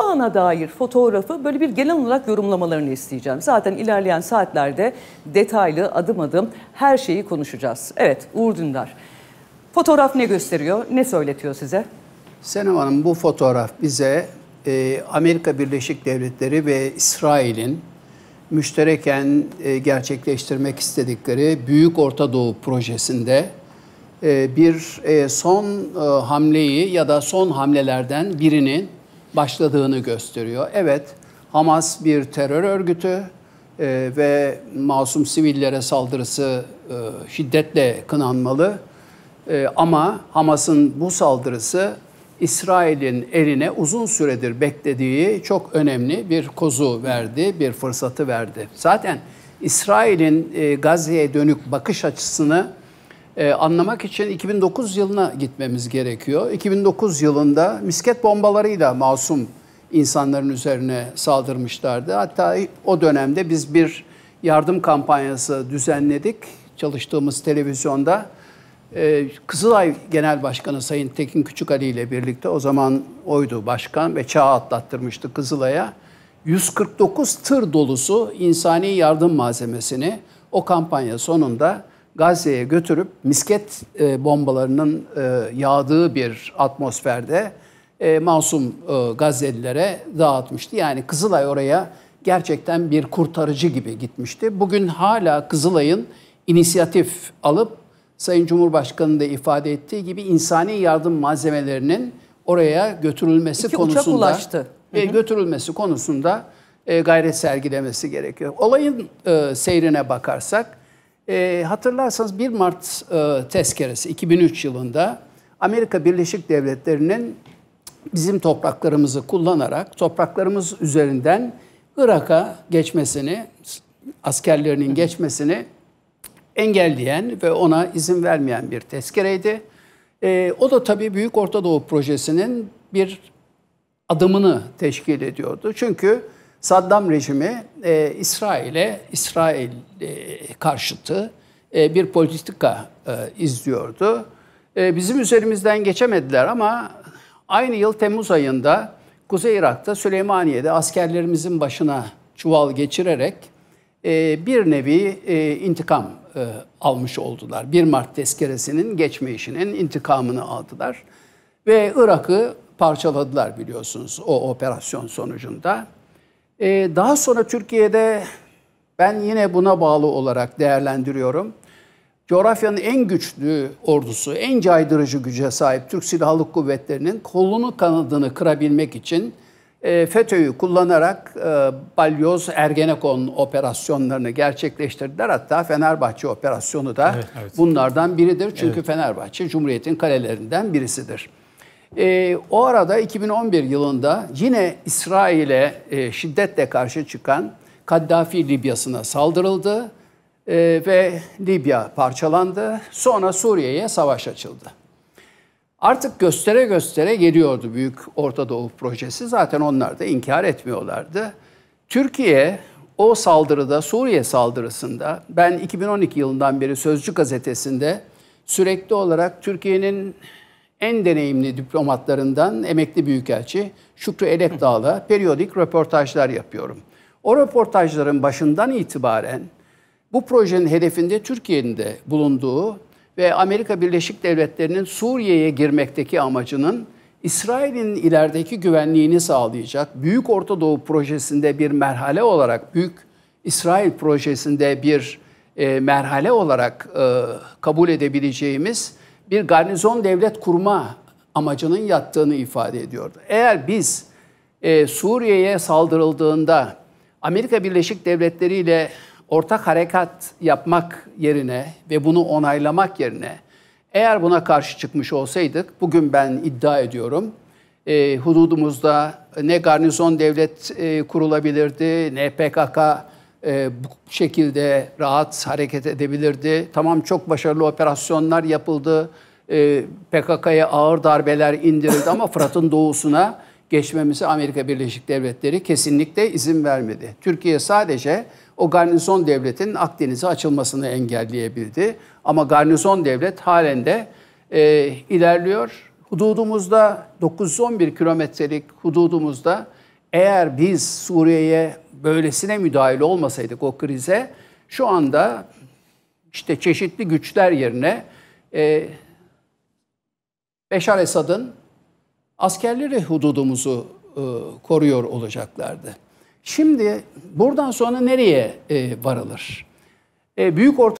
şu ana dair fotoğrafı böyle bir genel olarak yorumlamalarını isteyeceğim. Zaten ilerleyen saatlerde detaylı adım adım her şeyi konuşacağız. Evet Uğur Dündar. Fotoğraf ne gösteriyor? Ne söyletiyor size? Senem Hanım bu fotoğraf bize e, Amerika Birleşik Devletleri ve İsrail'in müştereken e, gerçekleştirmek istedikleri Büyük Orta Doğu projesinde e, bir e, son e, hamleyi ya da son hamlelerden birinin başladığını gösteriyor. Evet, Hamas bir terör örgütü e, ve masum sivillere saldırısı e, şiddetle kınanmalı. E, ama Hamas'ın bu saldırısı İsrail'in eline uzun süredir beklediği çok önemli bir kozu verdi, bir fırsatı verdi. Zaten İsrail'in Gazze'ye dönük bakış açısını ee, anlamak için 2009 yılına gitmemiz gerekiyor. 2009 yılında misket bombalarıyla masum insanların üzerine saldırmışlardı. Hatta o dönemde biz bir yardım kampanyası düzenledik. Çalıştığımız televizyonda e, Kızılay Genel Başkanı Sayın Tekin Küçükali ile birlikte o zaman oydu başkan ve çağı atlattırmıştı Kızılay'a. 149 tır dolusu insani yardım malzemesini o kampanya sonunda Gazze'ye götürüp misket e, bombalarının e, yağdığı bir atmosferde e, masum e, Gazze'lilere dağıtmıştı. Yani Kızılay oraya gerçekten bir kurtarıcı gibi gitmişti. Bugün hala Kızılay'ın inisiyatif alıp Sayın Cumhurbaşkanı'nın da ifade ettiği gibi insani yardım malzemelerinin oraya götürülmesi İki konusunda ulaştı. E, götürülmesi konusunda e, gayret sergilemesi gerekiyor. Olayın e, seyrine bakarsak e, hatırlarsanız 1 Mart e, tezkeresi 2003 yılında Amerika Birleşik Devletleri'nin bizim topraklarımızı kullanarak topraklarımız üzerinden Irak'a geçmesini, askerlerinin geçmesini engelleyen ve ona izin vermeyen bir tezkereydi. E, o da tabii Büyük Orta Doğu Projesi'nin bir adımını teşkil ediyordu. Çünkü Saddam rejimi e, İsrail'e, İsrail e, karşıtı e, bir politika e, izliyordu. E, bizim üzerimizden geçemediler ama aynı yıl Temmuz ayında Kuzey Irak'ta Süleymaniye'de askerlerimizin başına çuval geçirerek e, bir nevi e, intikam e, almış oldular. 1 Mart tezkeresinin geçme intikamını aldılar. Ve Irak'ı parçaladılar biliyorsunuz o operasyon sonucunda. Ee, daha sonra Türkiye'de ben yine buna bağlı olarak değerlendiriyorum. Coğrafyanın en güçlü ordusu, en caydırıcı güce sahip Türk Silahlı Kuvvetleri'nin kolunu kanadını kırabilmek için e, FETÖ'yü kullanarak e, Balyoz Ergenekon operasyonlarını gerçekleştirdiler. Hatta Fenerbahçe operasyonu da evet, evet. bunlardan biridir. Çünkü evet. Fenerbahçe Cumhuriyet'in kalelerinden birisidir. E, o arada 2011 yılında yine İsrail'e e, şiddetle karşı çıkan Kaddafi Libya'sına saldırıldı e, ve Libya parçalandı. Sonra Suriye'ye savaş açıldı. Artık göstere göstere geliyordu Büyük Orta Doğu projesi. Zaten onlar da inkar etmiyorlardı. Türkiye o saldırıda, Suriye saldırısında ben 2012 yılından beri Sözcü gazetesinde sürekli olarak Türkiye'nin en deneyimli diplomatlarından emekli büyükelçi Şükrü Elekdağ'la periyodik röportajlar yapıyorum. O röportajların başından itibaren bu projenin hedefinde Türkiye'nin de bulunduğu ve Amerika Birleşik Devletleri'nin Suriye'ye girmekteki amacının İsrail'in ilerideki güvenliğini sağlayacak Büyük Orta Doğu projesinde bir merhale olarak Büyük İsrail projesinde bir e, merhale olarak e, kabul edebileceğimiz bir garnizon devlet kurma amacının yattığını ifade ediyordu. Eğer biz e, Suriye'ye saldırıldığında Amerika Birleşik Devletleri ile ortak harekat yapmak yerine ve bunu onaylamak yerine eğer buna karşı çıkmış olsaydık bugün ben iddia ediyorum e, hududumuzda ne garnizon devlet e, kurulabilirdi ne PKK e, bu şekilde rahat hareket edebilirdi. Tamam çok başarılı operasyonlar yapıldı. E, PKK'ya ağır darbeler indirildi ama Fırat'ın doğusuna geçmemizi Amerika Birleşik Devletleri kesinlikle izin vermedi. Türkiye sadece o garnizon devletin Akdeniz'e açılmasını engelleyebildi. Ama garnizon devlet halen de e, ilerliyor. Hududumuzda 911 kilometrelik hududumuzda eğer biz Suriye'ye böylesine müdahil olmasaydık o krize şu anda işte çeşitli güçler yerine e, Beşar Esad'ın askerleri hududumuzu e, koruyor olacaklardı. Şimdi buradan sonra nereye e, varılır? E, büyük orta